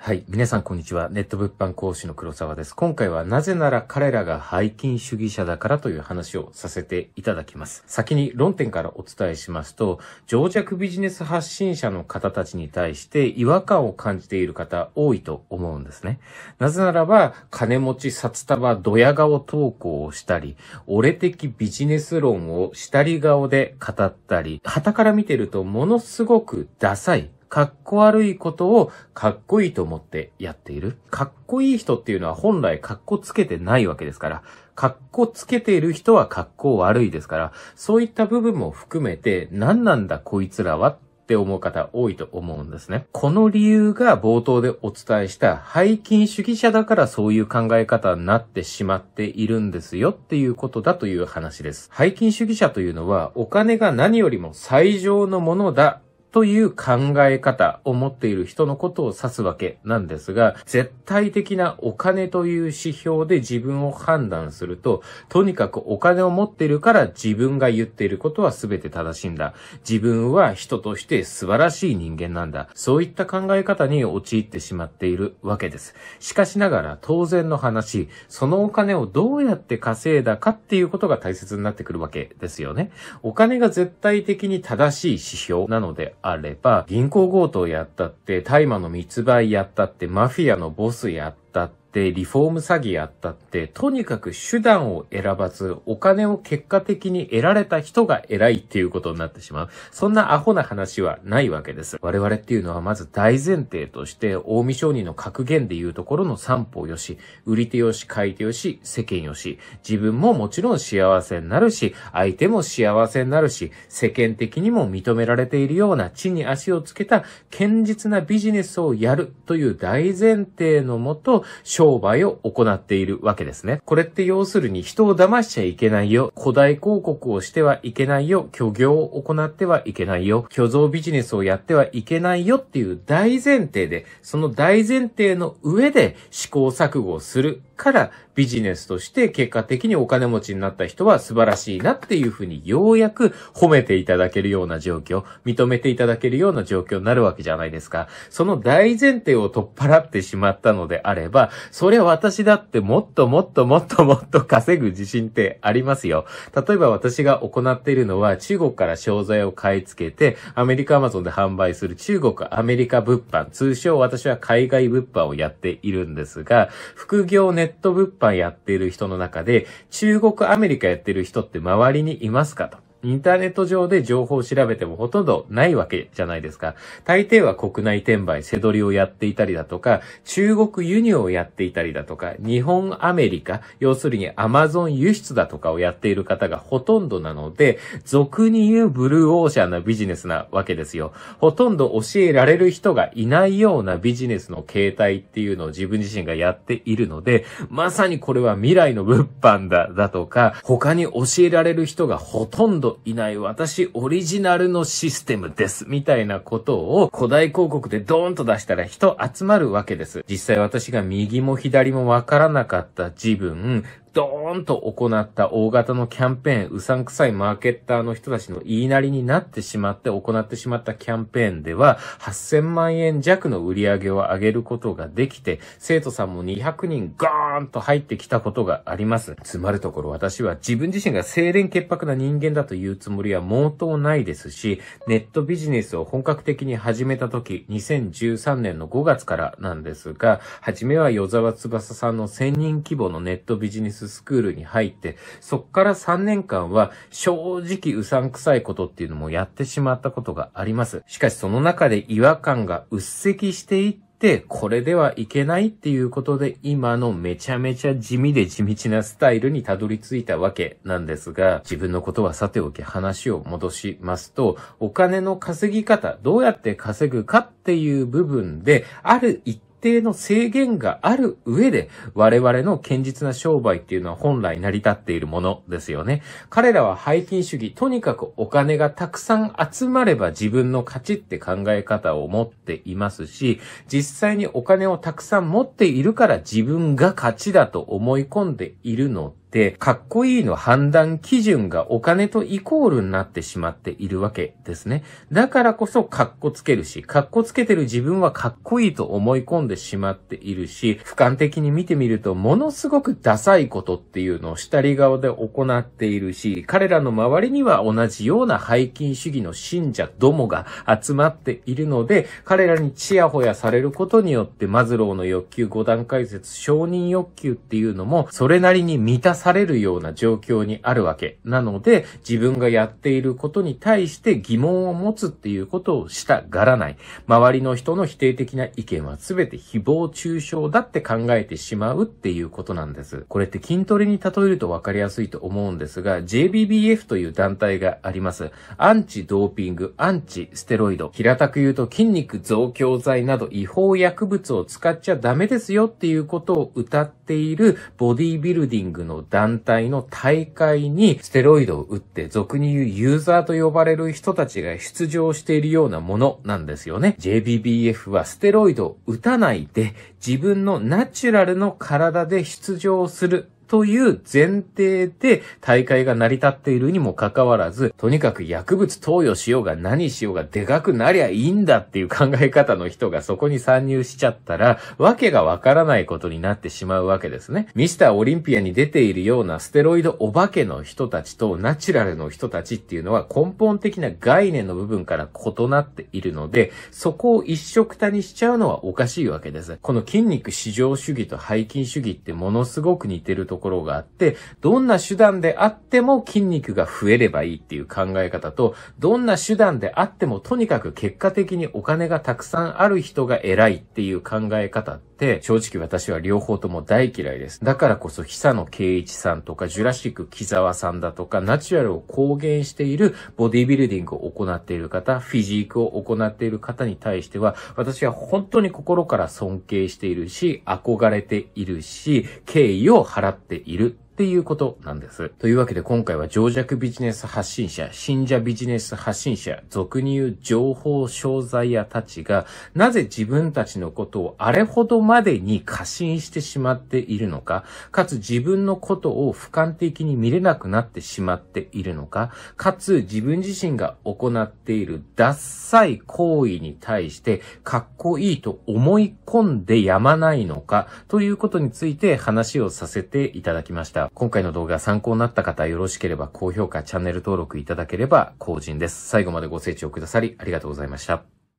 はい。皆さん、こんにちは。ネット物販講師の黒沢です。今回は、なぜなら彼らが背金主義者だからという話をさせていただきます。先に論点からお伝えしますと、情弱ビジネス発信者の方たちに対して違和感を感じている方多いと思うんですね。なぜならば、金持ち札束ドヤ顔投稿をしたり、俺的ビジネス論をしたり顔で語ったり、旗から見てるとものすごくダサいかっこ悪いことをかっこいいと思ってやっている。かっこいい人っていうのは本来かっこつけてないわけですから、かっこつけている人はかっこ悪いですから、そういった部分も含めて、何なんだこいつらはって思う方多いと思うんですね。この理由が冒頭でお伝えした背筋主義者だからそういう考え方になってしまっているんですよっていうことだという話です。背筋主義者というのはお金が何よりも最上のものだという考え方を持っている人のことを指すわけなんですが、絶対的なお金という指標で自分を判断すると、とにかくお金を持っているから自分が言っていることは全て正しいんだ。自分は人として素晴らしい人間なんだ。そういった考え方に陥ってしまっているわけです。しかしながら当然の話、そのお金をどうやって稼いだかっていうことが大切になってくるわけですよね。お金が絶対的に正しい指標なのであれば、銀行強盗やったって、大麻の密売やったって、マフィアのボスやったって、ってリフォーム詐欺やったって、とにかく手段を選ばず、お金を結果的に得られた人が偉いっていうことになってしまう。そんなアホな話はないわけです。我々っていうのはまず大前提として、大見商人の格言でいうところの三方よし、売り手よし、買い手よし、世間よし、自分ももちろん幸せになるし、相手も幸せになるし、世間的にも認められているような地に足をつけた堅実なビジネスをやるという大前提のもと、商売を行っているわけですね。これって要するに人を騙しちゃいけないよ、古代広告をしてはいけないよ、虚業を行ってはいけないよ、虚像ビジネスをやってはいけないよっていう大前提で、その大前提の上で試行錯誤をするからビジネスとして結果的にお金持ちになった人は素晴らしいなっていうふうにようやく褒めていただけるような状況、認めていただけるような状況になるわけじゃないですか。その大前提を取っ払ってしまったのであれば、それは私だってもっともっともっともっと稼ぐ自信ってありますよ。例えば私が行っているのは中国から商材を買い付けて、アメリカアマゾンで販売する中国アメリカ物販、通称私は海外物販をやっているんですが、副業ネット物販やってる人の中で、中国アメリカやってる人って周りにいますかと。インターネット上で情報を調べてもほとんどないわけじゃないですか。大抵は国内転売、セドりをやっていたりだとか、中国輸入をやっていたりだとか、日本アメリカ、要するにアマゾン輸出だとかをやっている方がほとんどなので、俗に言うブルーオーシャンなビジネスなわけですよ。ほとんど教えられる人がいないようなビジネスの形態っていうのを自分自身がやっているので、まさにこれは未来の物販だ、だとか、他に教えられる人がほとんどどいない私オリジナルのシステムです。みたいなことを古代広告でドーンと出したら人集まるわけです。実際私が右も左もわからなかった自分、ドーンと行った大型のキャンペーン、うさんくさいマーケッターの人たちの言いなりになってしまって行ってしまったキャンペーンでは、8000万円弱の売り上げを上げることができて、生徒さんも200人ガーンと入ってきたことがあります。つまるところ私は自分自身が清廉潔白な人間だというつもりは毛頭ないですし、ネットビジネスを本格的に始めた時、2013年の5月からなんですが、はじめは与沢翼さんの1000人規模のネットビジネスススクールに入って、そっから3年間は正直うさんくさいことっていうのもやってしまったことがあります。しかしその中で違和感がうっせきしていって、で、これではいけないっていうことで、今のめちゃめちゃ地味で地道なスタイルにたどり着いたわけなんですが、自分のことはさておき話を戻しますと、お金の稼ぎ方、どうやって稼ぐかっていう部分で、ある一定の制限がある上で、我々の堅実な商売っていうのは本来成り立っているものですよね。彼らは背金主義、とにかくお金がたくさん集まれば自分の勝ちって考え方を持っていますし、実際にお金をたくさん持っているから自分が勝ちだと思い込んでいるの、かっこいいの判断基準がお金とイコールになってしまっているわけですね。だからこそかっこつけるし、かっこつけてる自分はかっこいいと思い込んでしまっているし、俯瞰的に見てみるとものすごくダサいことっていうのを下り顔で行っているし、彼らの周りには同じような背筋主義の信者どもが集まっているので、彼らにチヤホヤされることによってマズローの欲求5段階説承認欲求っていうのもそれなりに満たされるような状況にあるわけなので、自分がやっていることに対して疑問を持つっていうことをしたがらない。周りの人の否定的な意見は全て誹謗中傷だって考えてしまうっていうことなんです。これって筋トレに例えると分かりやすいと思うんですが、JBBF という団体があります。アンチドーピング、アンチステロイド。平たく言うと筋肉増強剤など違法薬物を使っちゃダメですよっていうことを歌っているボディビルディングの団体の大会にステロイドを打って、俗に言うユーザーと呼ばれる人たちが出場しているようなものなんですよね。JBBF はステロイドを打たないで、自分のナチュラルの体で出場するという前提で大会が成り立っているにもかかわらず、とにかく薬物投与しようが何しようがでかくなりゃいいんだっていう考え方の人が そこに参入しちゃったら、わけがわからないことになってしまうわけですね。ミスターオリンピアに出ているようなステロイドお化けの人たちとナチュラルの人たちっていうのは根本的な概念の部分から異なっているので、そこを一色たにしちゃうのはおかしいわけです。この筋肉至上主義と背筋主義ってものすごく似てるとところがあって、どんな手段であっても筋肉が増えればいいっていう考え方と、どんな手段であってもとにかく結果的にお金がたくさんある人が偉いっていう考え方て、正直私は両方とも大嫌いです。だからこそ、久野圭一さんとか、ジュラシック木沢さんだとか、ナチュラルを公言しているボディビルディングを行っている方、フィジークを行っている方に対しては、私は本当に心から尊敬しているし、憧れているし、敬意を払っているっていうことなんです。というわけで今回は情弱ビジネス発信者、信者ビジネス発信者、俗に言う情報商材屋たちが、なぜ自分たちのことをあれほどまでに過信してしまっているのか、かつ自分のことを俯瞰的に見れなくなってしまっているのか、かつ自分自身が行っている脱い行為に対してかっこいいと思い込んでやまないのか、ということについて話をさせていただきました。。今回の動画参考になった方よろしければ高評価、チャンネル登録いただければ幸甚です。最後までご清聴くださりありがとうございました。